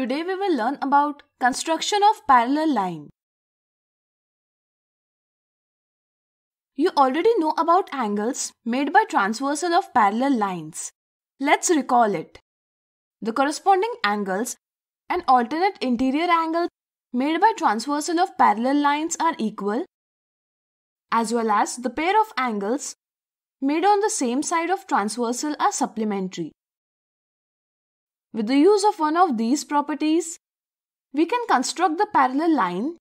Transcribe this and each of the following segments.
Today we will learn about construction of parallel line. You already know about angles made by transversal of parallel lines. Let's recall it. The corresponding angles and alternate interior angles made by transversal of parallel lines are equal as well as the pair of angles made on the same side of transversal are supplementary. With the use of one of these properties, we can construct the parallel line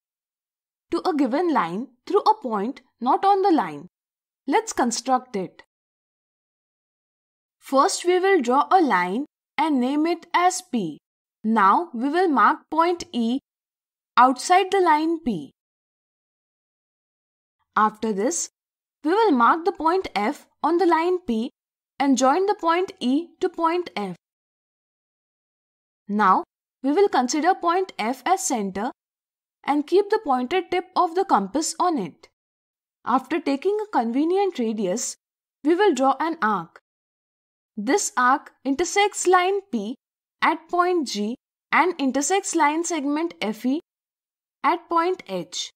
to a given line through a point not on the line. Let's construct it. First we will draw a line and name it as P. Now we will mark point E outside the line P. After this, we will mark the point F on the line P and join the point E to point F. Now, we will consider point F as center and keep the pointed tip of the compass on it. After taking a convenient radius, we will draw an arc. This arc intersects line P at point G and intersects line segment FE at point H.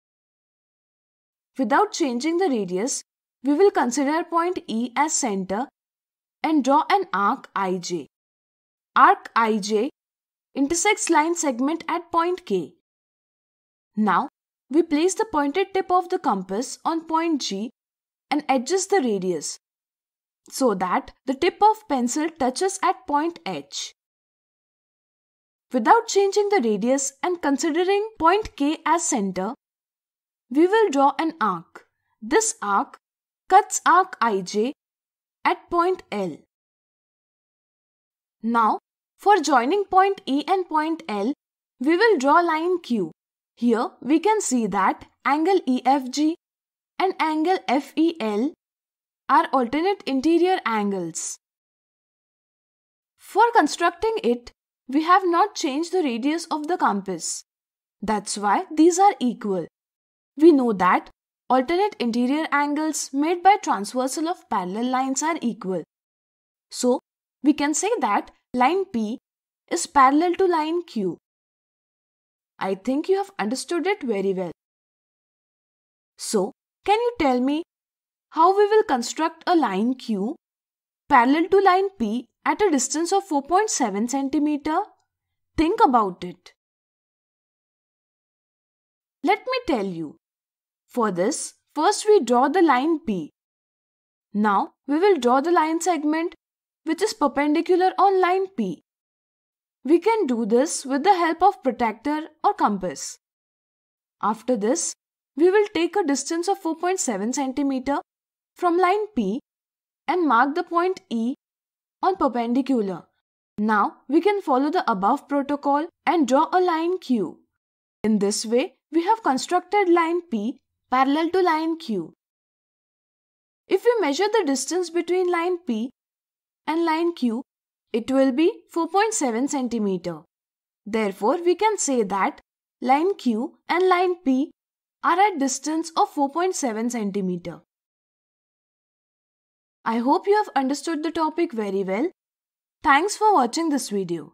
Without changing the radius, we will consider point E as center and draw an arc IJ. Arc IJ intersects line segment at point K. Now, we place the pointed tip of the compass on point G and adjust the radius so that the tip of pencil touches at point H. Without changing the radius and considering point K as center, we will draw an arc. This arc cuts arc IJ at point L. Now for joining point E and point L, we will draw line Q. Here we can see that angle EFG and angle FEL are alternate interior angles. For constructing it, we have not changed the radius of the compass. That's why these are equal. We know that alternate interior angles made by transversal of parallel lines are equal. So, we can say that line P is parallel to line Q. I think you have understood it very well. So, can you tell me how we will construct a line Q parallel to line P at a distance of 4.7 cm? Think about it. Let me tell you. For this, first we draw the line P. Now, we will draw the line segment which is perpendicular on line P. We can do this with the help of protector or compass. After this, we will take a distance of 4.7 cm from line P and mark the point E on perpendicular. Now we can follow the above protocol and draw a line Q. In this way, we have constructed line P parallel to line Q. If we measure the distance between line P and line Q it will be 4.7 centimeter. Therefore, we can say that line Q and line P are at distance of 4.7 centimeter. I hope you have understood the topic very well. Thanks for watching this video.